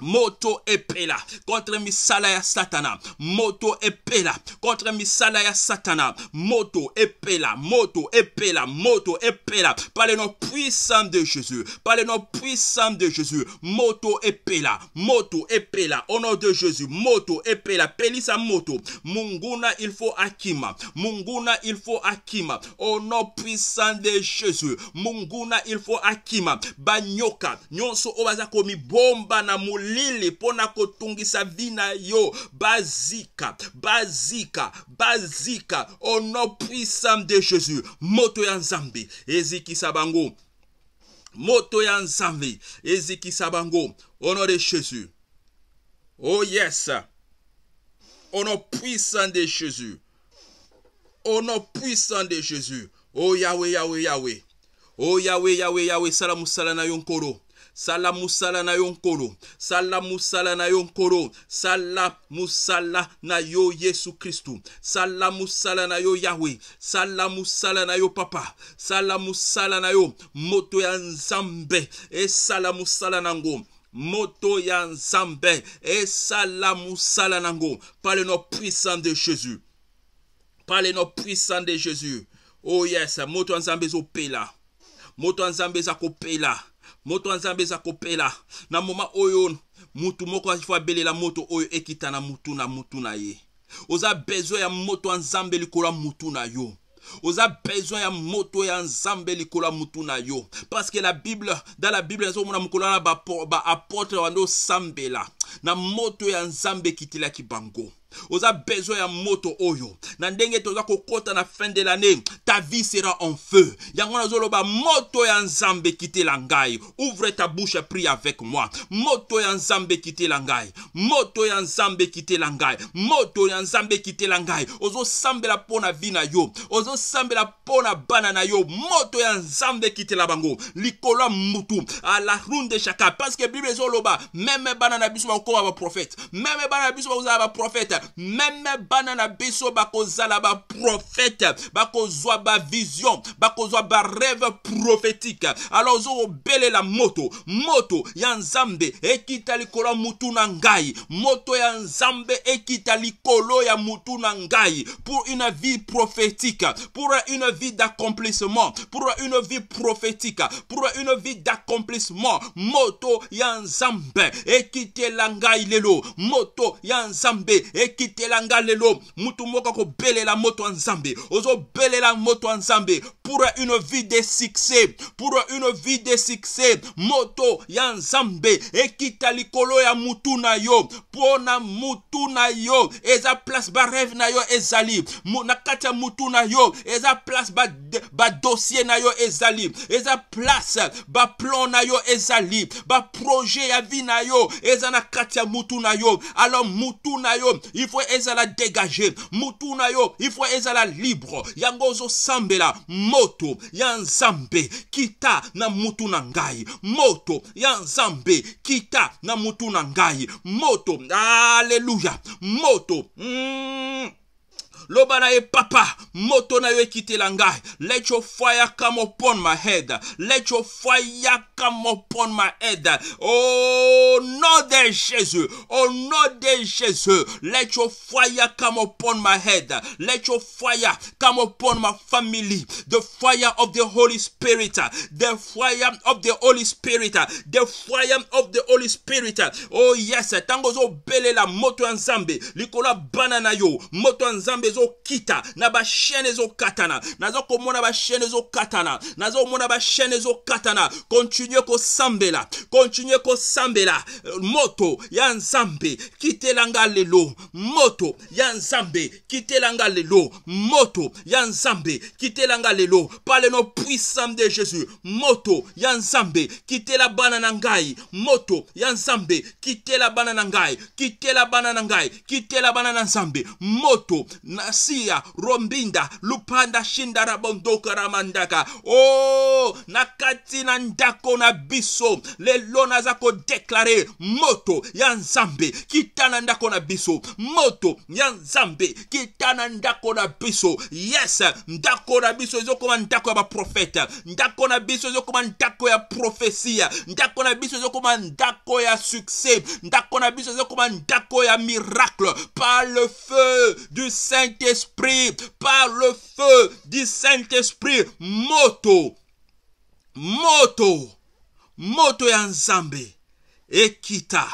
moto epela contre misala ya satana moto epela contre misala ya satana moto epela moto epela moto epela par le nom puissant de Jésus par le nom puissant de Jésus moto epela moto epela au de Jésus moto epela pelisa moto munguna il faut akima munguna il faut akima au nom puissant de Jésus munguna il faut akima banyoka nyonso obaza komi bomba na molili mpo na kotungisa vi na yo bazika bazika bazika au nom puissant de jésus moto ya nzambe ezikisa bango moto ya nzambe ezikisa bango au nom de jésus oh yes au nom puissant de jésus au nom puissant de jésus oh yawe yawe yawe oh yawe yawe yawe sala mosala na yo nkolo sala musala na yo nkolo sala musala na yo nkolo sala musala na yo yesu kristu sala musala na yo yahwe sala musala na yo papa sala musala na yo moto ya nzambe esala mosala nango moto ya nzambe esala mosala nango par le nom puissant de jésus par le nom puissant de jésus oh yes moto ya nzambe ezopela moto ya nzambe eza kopela moto ya nzambe eza kopela na moma oyo mutu moko afo abelela moto oyo ekita na mutu na mutu na ye oza bezwi ya moto ya nzambe likolo ya mutu na yo oza besoin ya moto ya nzambe likolo ya mutu na yo parceke la bible dans la bible nazomona mokolo wana baapotre bando osambela na moto ya nzambe ekitilaki bango oza besoin ya moto oyo na ndenge toza kokota na fin de lannée ta vie sera en feu yango zolo moto ya nzambe ekitela ngai ouvre ta bouche et prie avec moi moto ya nzambe ekitela moto ya nzambe ekitela moto ya nzambe ekitela Ozo ozosambela la na vie na yo ozosambela la na bana na yo moto ya nzambe la bango likolo ya la ala de chaka parce que bible même meme bana na biso bakokoma baprofete meme bana na biso même prophète ba biso bakozala vision bakozwa bavision ba rêve prophétique alors la moto moto ya nzambe ekita likolo ya ngai moto ya nzambe ekita likolo ya mutu pour une vie prophétique pour une vie d'accomplissement pour une vie prophétique pour une vie d'accomplissement moto ya nzambe ekitela ngai lelo moto ya nzambe ekitelanga lelo mutu moko la moto ya nzambe la moto ya pour une vie de succès pour une vie de succès moto ya nzambe ekita likolo ya mutu na yo pour na mutu na yo eza place rêve na yo ezali na kati ya mutu na yo eza place dossier ba na yo ezali eza place plan na yo ezali projet ya vie na yo eza na katia ya yo alors mutu yo faut ezala la dégager yo faut ezala libre yango sambela moto ya nzambe kita na mutu moto ya kita na mutu moto Alléluia. moto hmm. loba na ye papa moto na yo ekitela ngai let your fire come upon my head let your fire come upon my head au oh, nom de jésus au oh, nom de jésus let your fire come upon my head let your fire come upon my family the fire of the holy spirit the fire of the holy spirit the fire of the holy spirit oh yes ntango ozobelela moto ya nzambe likolo ya bana na yo moto ya nzambe ezokita na bashene ezokatana nazokomona bashene ezokatana nazomona bashene ezokatana kontinue kosambela kontinue kosambela moto ya nzambe kitelanga lelo moto ya nzambe kitelanga lelo moto ya nzambe kitelanga lelo par le nom puissant de jésus moto ya nzambe kitela bana na ngai moto ya nzambe kitela bana na ngai kitela bana na ngai kitela bana na nzambe moto sia rombinda lupanda shindarabondoka ramandaka o na kati na ndako na biso lelo naza kodeklare moto ya nzambe kita na ndako na biso moto ya nzambe kita na ndako na biso yes ndako na biso ezokoma ndako ya baprofete ndako na biso ezokoma ndako ya profesia ndako na biso ezokoma ndako ya succès ndako na biso ezokoma ndako ya miracle par le feu du saint esprit par le feu du Saint-Esprit, moto, moto, moto ya Nzambe, ekita,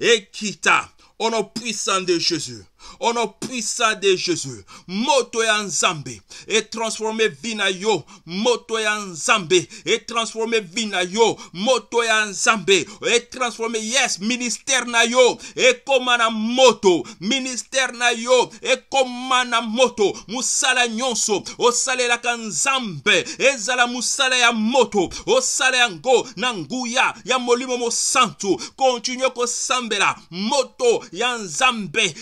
ekita, au puissant de Jésus. On nom puissant de Jésus. Moto en Zambé et transformé vinayo. Moto en Zambé et transformé vinayo. Moto en Zambé et transformé yes ministère nayo et komana moto ministère nayo et komana moto musala nyonso la kanzambe. ezala musala ya moto osala yango Yamolimomo mo ya molimo mosantu continue sambela moto ya nzambe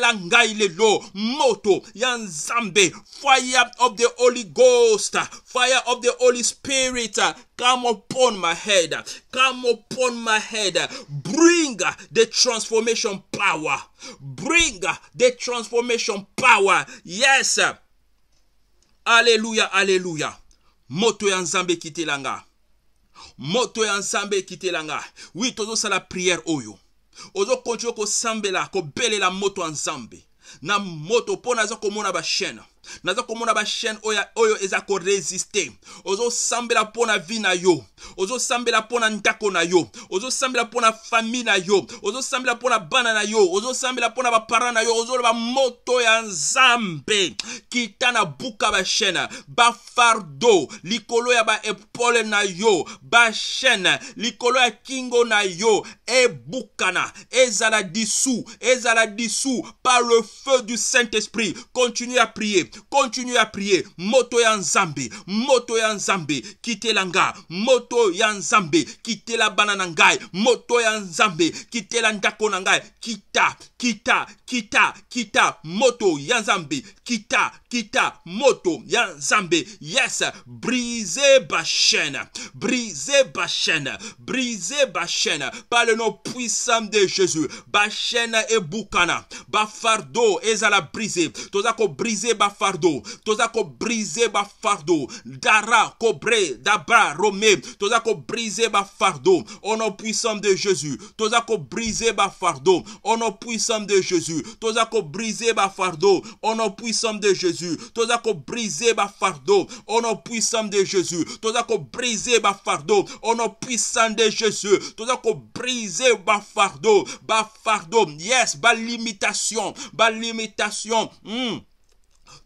la Father Ngailelo, Moto, Yanzambe, fire of the Holy Ghost, fire of the Holy Spirit, come upon my head, come upon my head, bring the transformation power, bring the transformation power, yes, haleluya, haleluya, moto ya nzambe ekitelanga, moto ya nzambe ekitelanga, oui tozosala priere oyo, ozokontinue kosambela kobelela moto ya nzambe na moto mpo na aza komona bashaine naza komona bashaine oyo eza koresiste ozosambela mpo na vi na yo ozosambela mpo na ndako na yo Ozo mpo na fami na yo ozosambela mpo na bana na yo Ozo mpo na bapara na yo ozoloba moto ya nzambe kita na buka bashaine bafardo likolo ya baepole na yo bashaine likolo ya kingo na yo ebukana ezala disu ezala disu par le feu du saint-esprit continue à prier continue à prier moto ya nzambe moto ya nzambe l'anga. moto ya nzambe la la ngai moto ya nzambe la ndako quitte, ngai kita kita moto ya kita kita moto ya zambe, yes brisez bas chaîne brisez bas chaîne brisez bas chaîne par le nom puissant de jésus bas chaîne et ba fardo ezala brise toza briser ba fardo toza brisez ba fardeau. dara kobre dabra romé. toza briser ba fardeau. au nom puissant de jésus toza briser ba fardeau. au nom puissant de jésus toza kobrise ba fardeau. au nom puissant de Jésus toza briser ma fardeau au nom puissant de Jésus quoi briser ma fardeau on nom puissant de Jésus quoi briser ma fardeau ma fardeau yes ma limitation ma limitation hmm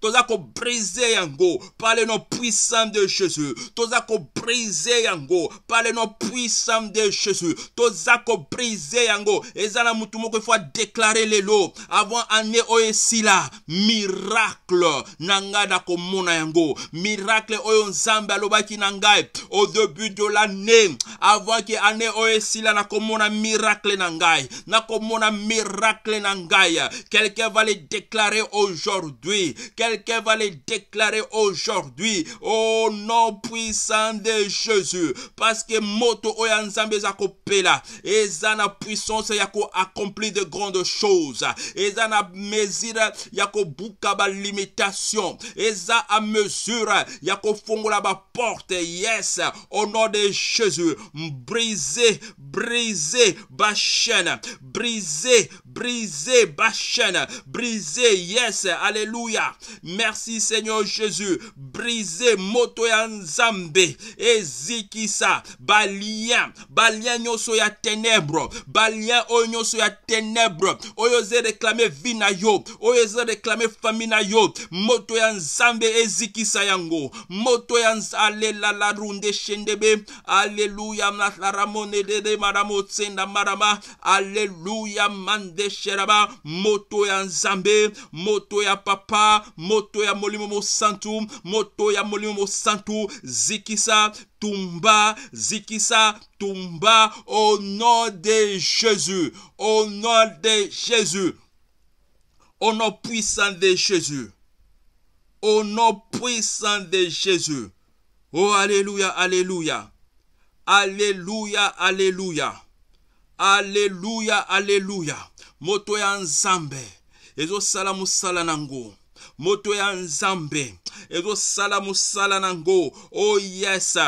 toza brise yango par le nom puissant de jésus toza brise yango par le nom puissant de jésus toza brise yango eza na motu fois déclarer les lots. avant année oyo oh, esila miracle na ngai nakomona yango miracle oyo oh, nzambe alobaki na au début de l'année avant que année Oesila oh, na nakomona miracle na ngai nakomona miracle na quelqu'un va le déclarer aujourd'hui Quel quelqu'un va les déclarer aujourd'hui au nom puissant de Jésus parce que moto oya la, ezana et na puissance yako accomplir de grandes choses za na mesure ya limitation, limitation eza a mesure ya ba porte yes au nom de jésus briser brise chaîne, briser Brisez Bachan, brisez Yes, Alléluia. Merci Seigneur Jésus. Brisez Motoyanzambe, Ezikisa, Balien, Balien Nyoso ya ténèbre. Balien Onyoso ya ténèbres, Oyoze réclamer Vinayo, Oyoze réclamer Faminayo, Motoyanzambe, Ezikisa Yango, Motoyanz, Alela la Runde Shendebe, Alléluia, Ramone de Maramo Tsenda Marama, Alléluia, Mande motoya moto ya nzambe moto ya papa moto ya molimo mosantu moto ya molimo mosantu zikisa tumba zikisa tumba au nom de jésus au nom de jésus au nom puissant de jésus au nom puissant de jésus oh alléluia alléluia alléluia alléluia Alléluia, Alléluia. moto ya nzambe ezosala mosala nango moto ya nzambe ezosala mosala nango o oh yes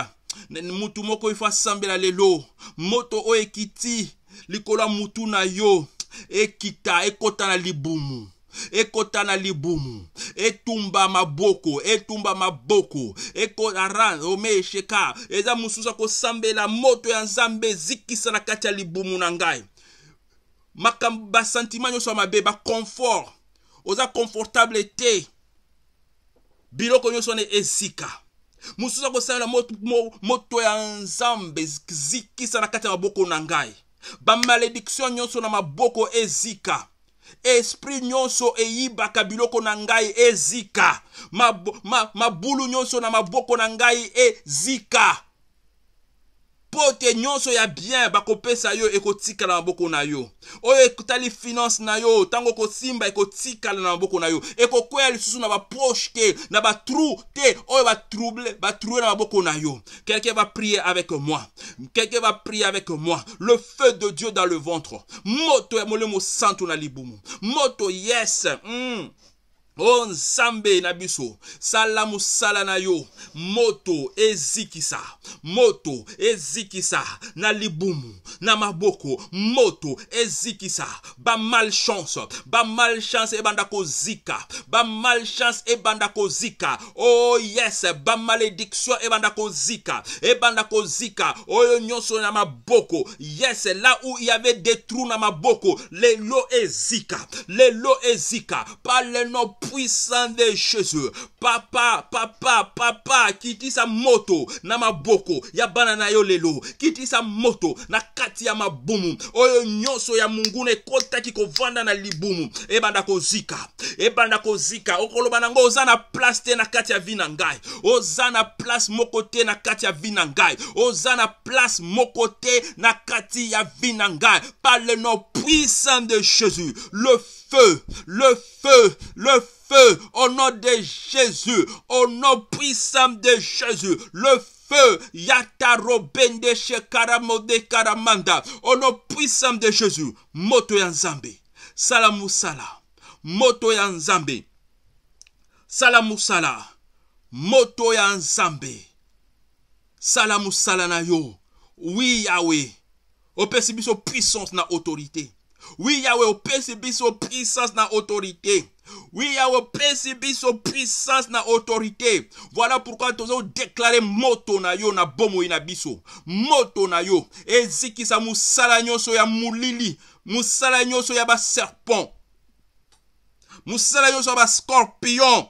mutu moko ifo asambela lelo moto oyo ekiti likolo ya mutu na yo ekita ekota na libumu ekota na libumu etumba maboko etumba maboko ekoara omesheka eza mosusu akosambela moto ya nzambe ezikisa na kati ya libumu na ngai makambo basantima nyonso ya mabe baconfort oza confortable te biloko nyonso wana esika mosusu akosalela moto ya nzambe ezikisa na kati ya maboko na ngai bamalédiction nyonso na maboko ezika esprit nyonso eyibaka biloko na ngai ezika mab, ma, mabulu nyonso na maboko na ngai ezika pote nyonso ya bien sa yo eko na na yo oyo ekutali finance na yo simba eko ekotikala na maboko na yo ekokwea lisusu na baproche te na trou te oyo va troubler na maboko na yo quelqu'un va prier avec moi quelqu'un va prier avec moi le feu de dieu dans le ventre moto ya molemo santu na libumu moto yes mm. o nzambe na biso sala mosala na yo moto ezikisa moto ezikisa na libumu na maboko moto ezikisa bamalchance bamalchance ebanda kozika bamalchance ebanda kozika o oh, yes bamalédiction ebanda kozika ebanda kozika oyo nyonso na maboko yes la u yave des trous na maboko lelo ezika lelo ezika pa le nom puissant de Jésus. Papa, papa, papa, kitisa moto na maboko ya bana na yo lelo. Kitisa moto na kati ya mabumu. Oyo nyonso ya munguna ekotaki kovanda na libumu. Ebanda kozika. Ebanda kozika. Okoloba nango oza na place te na kati ya vi na ngai. Oza na place moko te na kati ya vi na ngai. Oza na place moko te na kati ya vi na ngai. Par le nom puissant de Jésus. Le feu, le feu, le feu. feu au nom de Jésus, au nom puissant de Jésus, le feu yataro bende shekaramode karamanda au nom puissant de Jésus, moto ya nzambe, sala musala, moto ya nzambe, sala musala, moto ya nzambe, sala musala na yo, oui Yahweh, opesi biso puissance na autorité, wi yawe opesi biso puissance na autorité oui yawe opesi biso puissance na autorité voilà pourquoi tozodéklare moto na yo na bomoi na biso moto na yo ezikisa mosala nyonso ya molili mosala nyonso ya baserpent mosala nyonso ya bascorpion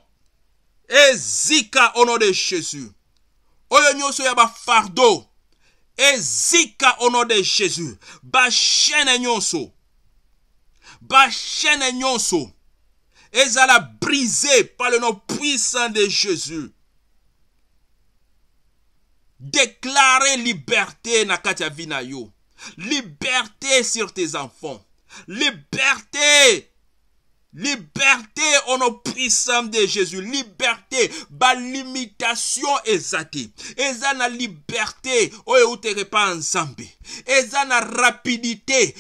ezika au nom de jésus oyo nyonso ya bafardeau ezika au nom de jésus bashene nyonso bachaîne nyonso ezala brisée par le nom puissant de jésus déclarer liberté na kati ya vie na yo liberté sur tes enfants liberté liberté au nom puissant de jésus liberté balimitation eza te eza na liberté oyo eutereka pa nzambe eza la rapidité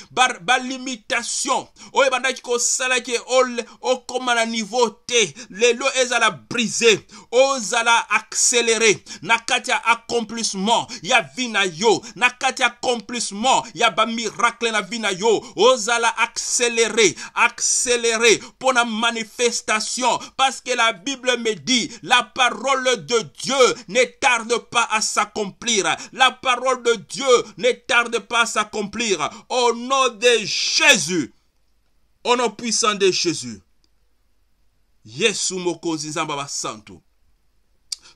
La limitation ebandaki la ke la na niveau te lelo la brise ozala accélérer. na accélérer. accomplissement ya l'accomplissement na yo na accomplissement ya na yo accéléré accéléré pour la manifestation parce que la bible me dit la parole de dieu ne tarde pas à s'accomplir la parole de dieu ne tarde tarde pas s'accomplir. Au nom de Jésus. Au nom puissant de Jésus. Yesu Moko Zambaba Santo.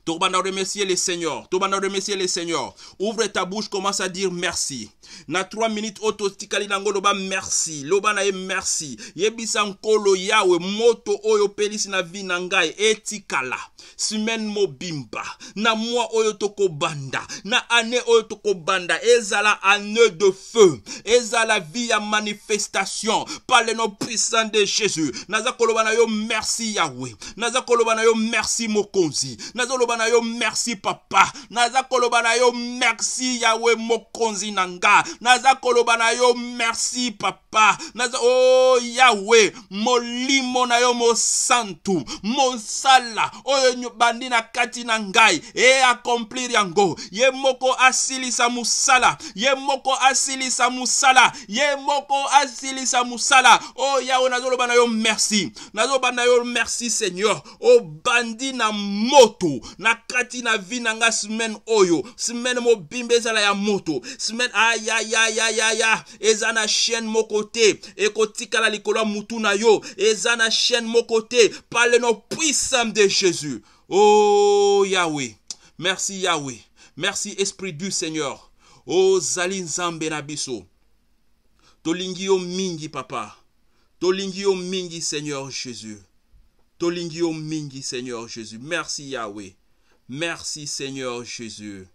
Tout remercier le Seigneur. Tout remercier le Seigneur. Ouvre ta bouche, commence à dire merci. Na trois minutes ototikali nango loba merci. Loba na merci. Yebisa nkolo yawe moto oyo pelisi na vie na ngai etikala. semaine mobimba. Na moi oyo toko banda. Na année oyo tokobanda. Ezala année de feu. Ezala vie à manifestation. Par le nom puissant de Jésus. Naza koloba yo merci Yahweh. Naza koloba yo merci mokonzi. Naza loba na yo merci papa naza koloba na yo merci yawe mokonzi na nga naza koloba na yo merci papa papa naza o oh, yawe molimo na yo mosantu mosala oyo bandi na kati na ngai e akomplire yango ye moko asilisa mosala ye moko asilisa mosala ye moko asilisa mosala o oh, yawe nazoloba na yo merci nazoloba na yo merci seigneur obandi oh, na moto na kati na vi na nga semaine oyo semaine mobimba ezala ya moto semaine ayayayayaya eza na chaine moko Et côté likolo mutuna na yo eza na chaîne mo par le nom puissant de jésus oh, Yahweh, merci Yahweh, merci esprit du seigneur Oh Zalin na Tolingio mingi papa tolingi mingi seigneur jésus tolingi mingi seigneur jésus merci Yahweh, merci seigneur jésus